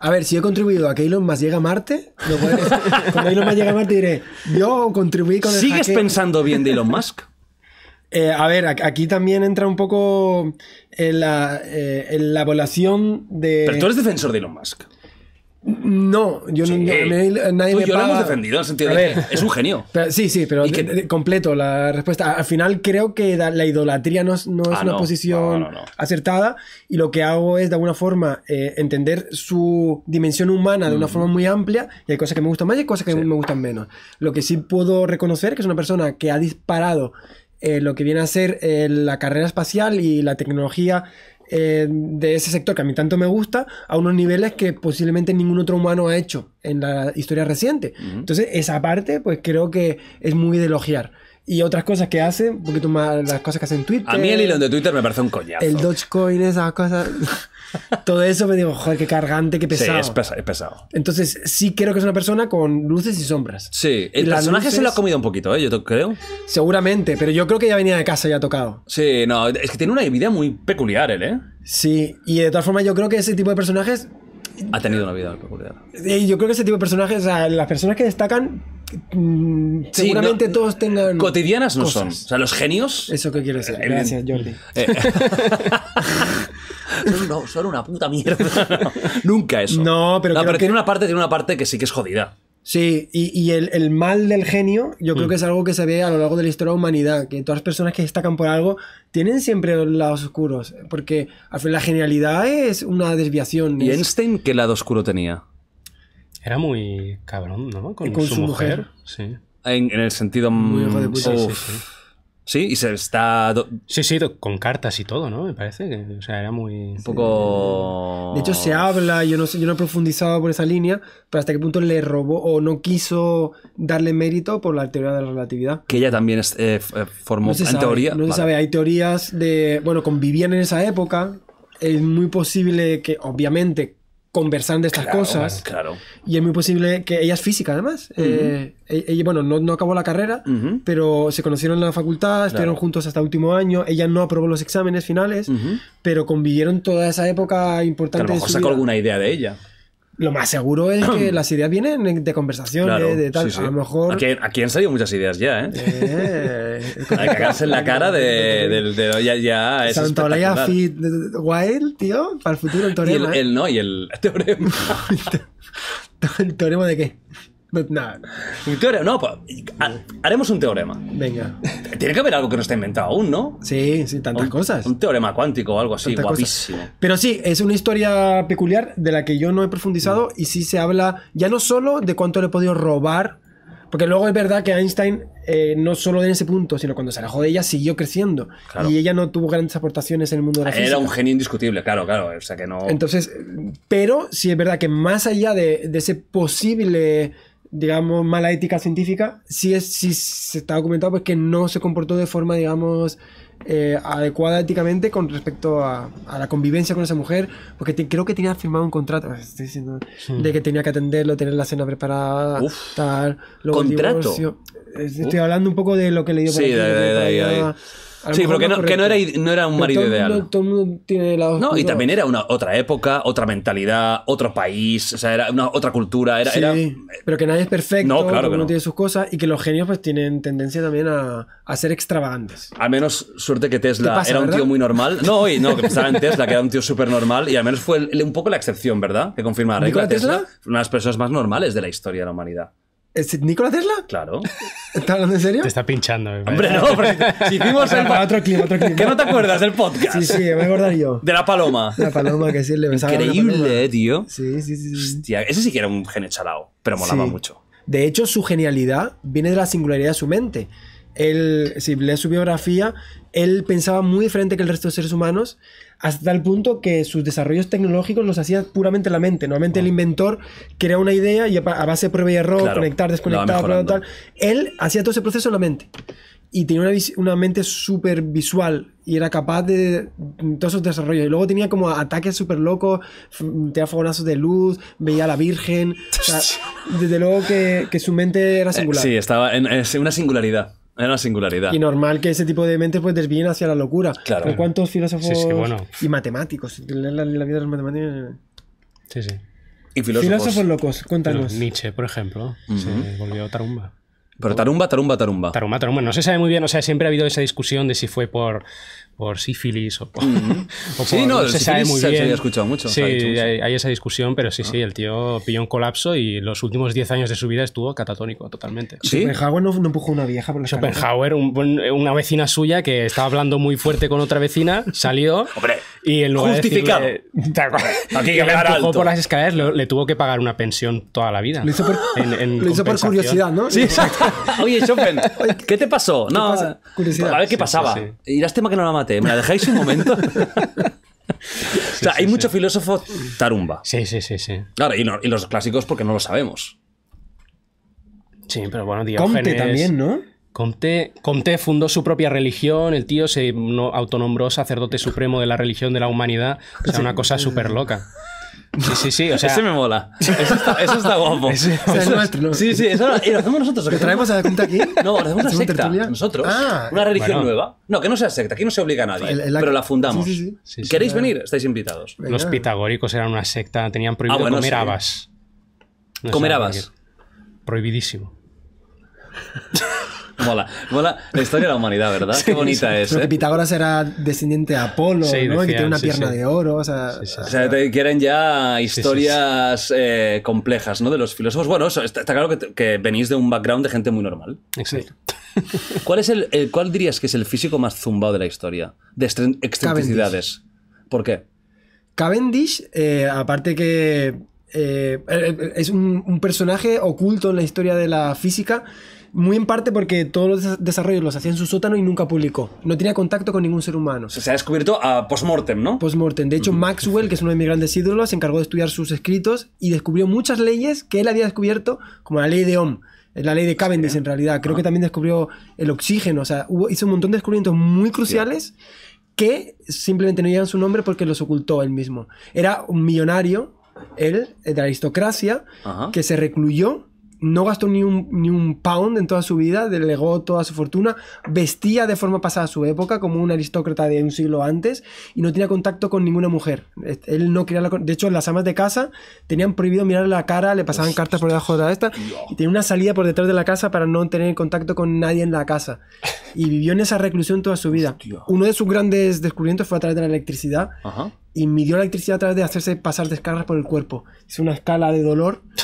A ver, si he contribuido a que Elon Musk llegue a Marte, cuando Elon Musk llegue Marte diré, yo contribuí con el ¿Sigues pensando bien de Elon Musk? Eh, a ver, aquí también entra un poco en la, eh, de... Pero tú eres defensor de Elon Musk. No, yo no, nadie me yo defendido en el sentido de que es un genio. sí, sí, pero completo la respuesta. Al final creo que la, idolatría no es, ah, una posición acertada y lo que hago es de alguna forma eh, entender su dimensión humana de una mm. forma muy amplia y hay cosas que me gustan más y hay cosas que me gustan menos. Lo que sí puedo reconocer es que es una persona que ha disparado eh, lo que viene a ser eh, la carrera espacial y la tecnología eh, de ese sector que a mí tanto me gusta a unos niveles que posiblemente ningún otro humano ha hecho en la historia reciente. Entonces, esa parte, pues creo que es muy de elogiar y otras cosas que hace, un poquito más las cosas que hace en Twitter. A mí el hilo de Twitter me parece un coñazo. El Dogecoin, esas cosas. Todo eso me digo, joder, qué cargante, qué pesado. Sí, es, pesado. Entonces, sí creo que es una persona con luces y sombras. Sí, el personaje se lo ha comido un poquito, ¿eh? yo creo. Seguramente, pero yo creo que ya venía de casa y ha tocado. Sí, no, es que tiene una vida muy peculiar él, ¿eh? Sí, y de todas formas yo creo que ese tipo de personajes... Ha tenido una vida peculiar. yo creo que ese tipo de personajes, o sea, las personas que destacan Mm, seguramente todos tengan. Cotidianas no son. O sea, los genios. Eso que quiero decir. Gracias, Jordi. Eh, eh. no, son, una puta mierda. nunca eso. No, pero. tiene, una parte, tiene una parte que sí que es jodida. Sí, y, el, mal del genio, yo creo mm. que es algo que se ve a lo largo de la historia de la humanidad, que todas las personas que destacan por algo tienen siempre los lados oscuros, porque al la genialidad es una desviación. ¿Y Einstein qué lado oscuro tenía? Era muy cabrón, ¿no? Con, su, mujer. Sí. En, el sentido. Muy mm, Sí, y se está. Sí, sí, con cartas y todo, ¿no? Me parece. Que, o sea, era muy. Un poco. De hecho, se habla, yo no sé, yo no he profundizado por esa línea, pero hasta qué punto le robó o no quiso darle mérito por la teoría de la relatividad. Que ella también eh, eh, formó en teoría. No se sabe, hay teorías de. Bueno, convivían en esa época. Es muy posible que, obviamente, conversando estas cosas. Claro. Y es muy posible que ella es física, además. Eh, bueno, no, acabó la carrera, pero se conocieron en la facultad, estuvieron juntos hasta el último año. Ella no aprobó los exámenes finales, pero convivieron toda esa época importante. sacó alguna idea de ella. Lo más seguro es que las ideas vienen de conversaciones, eh, de tal. A lo mejor. Aquí, han salido muchas ideas ya, ¿eh? ¿eh? Hay que cagarse en la cara de, del de, ya, ya es Fit Wild, tío, para el futuro el teorema. el, no, y el teorema. ¿El teorema de qué? teorema, no, pues, haremos un teorema. Venga. Tiene que haber algo que no está inventado aún, ¿no? Sí, sí, tantas cosas. Un teorema cuántico o algo así, guapísimo. Pero sí, es una historia peculiar de la que yo no he profundizado mm. y sí se habla ya no solo de cuánto le he podido robar, porque luego es verdad que Einstein eh, no solo en ese punto, sino cuando se alejó de ella, siguió creciendo. Y ella no tuvo grandes aportaciones en el mundo de la Era Era un genio indiscutible, claro, claro. O sea que no. Entonces, pero sí es verdad que más allá de ese posible digamos, mala ética científica, si es, sí se está documentado pues, que no se comportó de forma, digamos, eh, adecuada éticamente con respecto a, la convivencia con esa mujer, porque creo que tenía firmado un contrato, ah, de que tenía que atenderlo, tener la cena preparada, tal. ¿Contrato? Estoy hablando un poco de lo que le dio por sí, sí, pero que no, era, un marido ideal. todo el mundo tiene lados No, y también era una otra época, otra mentalidad, otro país, o sea, era una otra cultura. Era, sí, eh, pero que nadie es perfecto, claro que no. tiene sus cosas y que los genios pues tienen tendencia también a, ser extravagantes. Al menos, suerte que Tesla era un tío muy normal. No, y, no, que pensaba en Tesla, que era un tío súper normal y al menos fue un poco la excepción, ¿verdad? Que confirma la regla Tesla, una de las personas más normales de la historia de la humanidad. ¿Es Nicolás Tesla? Claro. ¿Estás hablando en serio? Te está pinchando. Hombre, no, si hicimos el... podcast. otro clima, otro clima. ¿Qué no te acuerdas del podcast? Sí, sí, me voy yo. De la paloma. La paloma, que sí, le pensaba Increíble, eh, tío. Sí, sí, sí. Hostia, ese sí que era un genio chalao, pero molaba mucho. De hecho, su genialidad viene de la singularidad de su mente. Él, si lees su biografía, él pensaba muy diferente que el resto de seres humanos, hasta el punto que sus desarrollos tecnológicos los hacía puramente la mente. Normalmente el inventor crea una idea y a base de prueba y error, conectar, desconectar, tal, tal. Él hacía todo ese proceso en la mente. Y tenía una, mente súper visual y era capaz de, mm, todos esos desarrollos. Y luego tenía como ataques súper locos, tenía fogonazos de luz, veía a la Virgen. desde luego que, su mente era singular. sí, estaba en una singularidad. Era una singularidad. Y normal que ese tipo de mentes pues desvíen hacia la locura. Claro. ¿cuántos filósofos sí, bueno. y matemáticos? La, la vida de los matemáticos. Eh. Sí, sí. Y filósofos, filósofos locos, cuéntanos. Nietzsche, por ejemplo, se volvió tarumba. Pero tarumba, tarumba, tarumba. Tarumba, tarumba. No se sabe muy bien, o sea, siempre ha habido esa discusión de si fue por por sífilis o sí, no, se sabe muy bien. Se había escuchado mucho. Sí, hay, esa discusión, pero sí, sí, ah. el tío pilló un colapso y los últimos 10 años de su vida estuvo catatónico totalmente. ¿Sí? Schopenhauer no, no empujó una vieja por la Schopenhauer, una vecina suya que estaba hablando muy fuerte con otra vecina, salió Hombre, y en lugar De decirle, Aquí que le empujó alto. por las escaleras, le, tuvo que pagar una pensión toda la vida. Lo hizo por, en, en lo hizo por curiosidad, ¿no? Sí, exacto. Oye, Schopen, ¿qué te pasó? no, A ver qué pasaba. Sí, tema que no ¿me la dejáis un momento? o sea, hay muchos mucho filósofo tarumba. Sí, sí, sí, sí. Claro, y, los clásicos porque no lo sabemos. Sí, pero bueno, Diógenes... Comte también, ¿no? Comte, fundó su propia religión, el tío se autonombró sacerdote supremo de la religión de la humanidad. O sea, una cosa súper loca. Sí, sí, sí. O sea, ese me mola. Eso está, eso está guapo. Sí, sí. Eso lo, y lo hacemos nosotros. ¿Lo traemos a la cuenta aquí? No, lo hacemos una secta. Nosotros. Ah. una religión nueva. No, que no sea secta. Aquí no se obliga a nadie. Pero la fundamos. ¿Queréis venir? Estáis invitados. Los pitagóricos eran una secta. Tenían prohibido ah, comer habas. comer habas. Prohibidísimo. Mola, mola la historia de la humanidad, ¿verdad? Qué bonita es. ¿eh? Pitágoras era descendiente de Apolo, tiene una pierna de oro. O sea, te quieren ya historias eh, complejas, ¿no? De los filósofos. Bueno, está, claro que, venís de un background de gente muy normal. Exacto. ¿Cuál, es el, dirías que es el físico más zumbado de la historia? De excentricidades. ¿Por qué? Cavendish, eh, aparte que es un personaje oculto en la historia de la física muy en parte porque todos los desarrollos los hacía en su sótano y nunca publicó. No tenía contacto con ningún ser humano. Se ha descubierto a post-mortem, ¿no? Post-mortem. De hecho, Maxwell, que es uno de mis grandes ídolos, se encargó de estudiar sus escritos y descubrió muchas leyes que él había descubierto, como la ley de Ohm la ley de Cavendish en realidad. Creo que también descubrió el oxígeno. O sea, hizo un montón de descubrimientos muy cruciales que simplemente no llevan su nombre porque los ocultó él mismo. Era un millonario, él, de la aristocracia, que se recluyó no gastó ni un, pound en toda su vida, delegó toda su fortuna, vestía de forma pasada su época como un aristócrata de un siglo antes y no tenía contacto con ninguna mujer. Él no quería De hecho, las amas de casa tenían prohibido mirarle la cara, le pasaban cartas por debajo de esta y tenía una salida por detrás de la casa para no tener contacto con nadie en la casa. Y vivió en esa reclusión toda su vida. Uno de sus grandes descubrimientos fue a través de la electricidad. Y midió la electricidad a través de hacerse pasar descargas por el cuerpo. Es una escala de dolor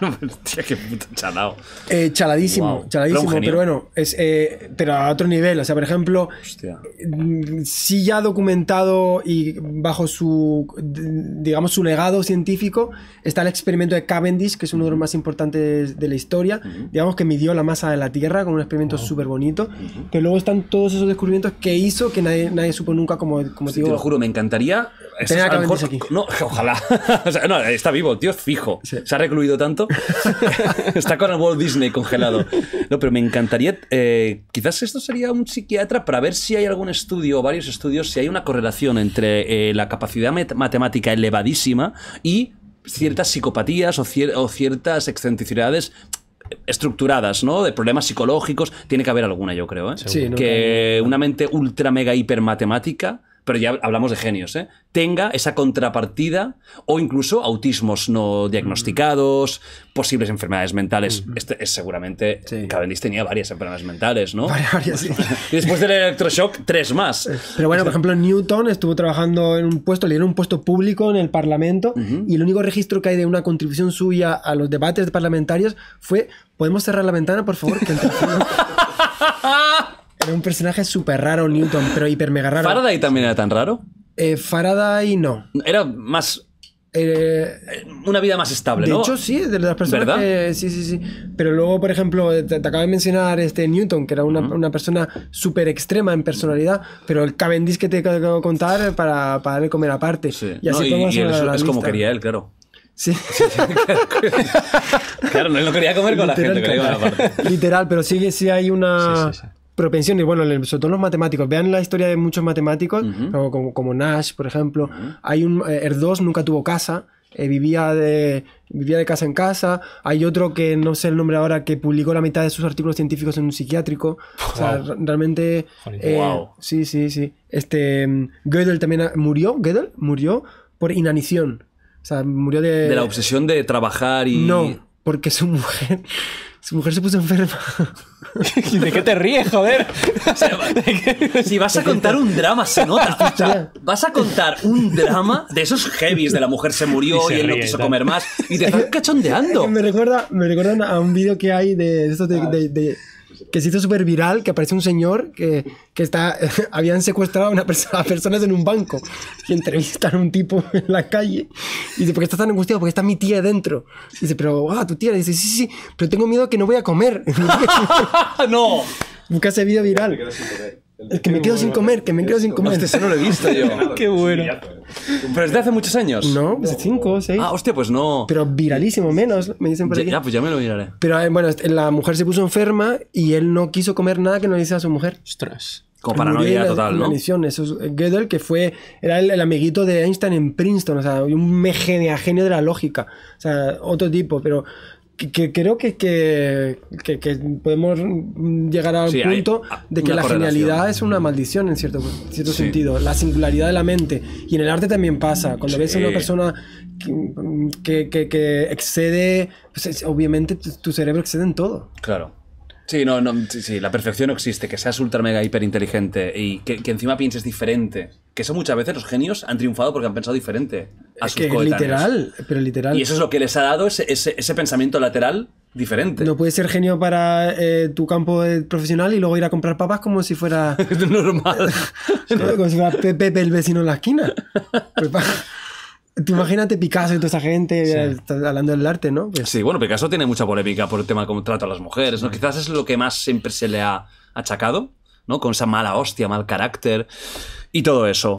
tía, qué puto chalado. Eh, chaladísimo, chaladísimo, pero, bueno, es, eh, pero a otro nivel. O sea, por ejemplo, si mm, sí ya documentado y bajo su, digamos, su legado científico está el experimento de Cavendish, que es uno de los más importantes de la historia. Digamos que midió la masa de la Tierra con un experimento súper bonito. Pero luego están todos esos descubrimientos que hizo que nadie, nadie supo nunca, como, como te digo. Te lo juro, me encantaría no, ojalá. no, está vivo, tío, fijo. Se ha recluido tanto. está con el Walt Disney congelado. No, pero me encantaría. Eh, quizás esto sería un psiquiatra para ver si hay algún estudio o varios estudios, si hay una correlación entre eh, la capacidad matemática elevadísima y ciertas psicopatías o, ciertas excentricidades estructuradas, ¿no? De problemas psicológicos. Tiene que haber alguna, yo creo, ¿eh? que una mente ultra mega hiper matemática pero ya hablamos de genios, ¿eh? tenga esa contrapartida o incluso autismos no diagnosticados, mm. posibles enfermedades mentales. Este es seguramente Cavendish tenía varias enfermedades mentales, ¿no? Varias, y después del electroshock, tres más. Pero bueno, por ejemplo, Newton estuvo trabajando en un puesto, le dieron un puesto público en el Parlamento y el único registro que hay de una contribución suya a los debates parlamentarios fue, ¿podemos cerrar la ventana, por favor? Que el Era un personaje súper raro, Newton, pero hiper mega raro. ¿Faraday también era tan raro? Eh, Faraday no. Era más. Eh, una vida más estable, ¿no? De hecho, sí, de las personas ¿verdad? Sí, sí, sí. Pero luego, por ejemplo, eh, te, acabo de mencionar este Newton, que era una, una persona súper extrema en personalidad, pero el Cavendish que te acabo de contar para, para darle comer aparte. Sí. Y así no, y, y él, es, es como quería él, claro. Sí. claro, no lo quería comer con la gente. Literal, pero sí que sí hay una, propensiones, bueno, sobre todo los matemáticos, vean la historia de muchos matemáticos, como, como, Nash, por ejemplo, hay un, eh, nunca tuvo casa, eh, vivía, de, vivía de casa en casa, hay otro que no sé el nombre ahora, que publicó la mitad de sus artículos científicos en un psiquiátrico, o sea, realmente... Eh, sí, sí, sí. Este, mm, Gödel también murió, Gödel murió por inanición, o sea, murió de... De la obsesión de trabajar y... No, porque su mujer... Su mujer se puso enferma. ¿De qué te ríes, joder? si vas a contar un drama, se nota. vas a contar un drama de esos heavies de la mujer se murió y, él no quiso comer más. Y te estás cachondeando. Me recuerda, me recuerda a un vídeo que hay de ah que se hizo súper viral, que aparece un señor que, está, habían secuestrado a, una persona, personas en un banco y entrevistan a un tipo en la calle. Y dice, ¿por qué estás tan angustiado? Porque está mi tía dentro. dice, pero, ah, tu tía. dice, sí, sí, pero tengo miedo que no voy a comer. no. Busca ese video viral. El que me quedo sin comer, que me quedo sin comer. este se no lo he visto yo. Qué bueno. Pues. Pero es de hace muchos años. No, pues cinco, seis. Ah, hostia, pues no. Pero viralísimo, menos, me dicen por Ya, aquí. ya, pues ya me lo miraré. Pero eh, bueno, este, la mujer se puso enferma y él no quiso comer nada que no le hiciera a su mujer. Ostras. Como paranoia total, ¿no? Eso es eh, Gödel, que fue, era el, el, amiguito de Einstein en Princeton, o sea, un genio de la lógica, o sea, otro tipo, pero que, creo que, que, podemos llegar al punto de que la genialidad es una maldición en cierto, cierto sentido, la singularidad de la mente. Y en el arte también pasa. Cuando ves a una persona que, excede, pues, obviamente tu cerebro excede en todo. Claro. Sí, no, sí, la perfección no existe, que seas ultra mega hiper inteligente y que, encima pienses diferente. Que eso muchas veces los genios han triunfado porque han pensado diferente a es que literal, pero literal. Y eso es lo que les ha dado ese, ese, pensamiento lateral diferente. No puedes ser genio para eh, tu campo profesional y luego ir a comprar papas como si fuera. normal. como si fuera Pepe el vecino en la esquina. Pues te imagínate Picasso y toda esa gente hablando del arte, ¿no? Pues sí, bueno, Picasso tiene mucha polémica por el tema cómo trato a las mujeres, ¿no? Quizás es lo que más siempre se le ha achacado, ¿no? Con esa mala hostia, mal carácter y todo eso.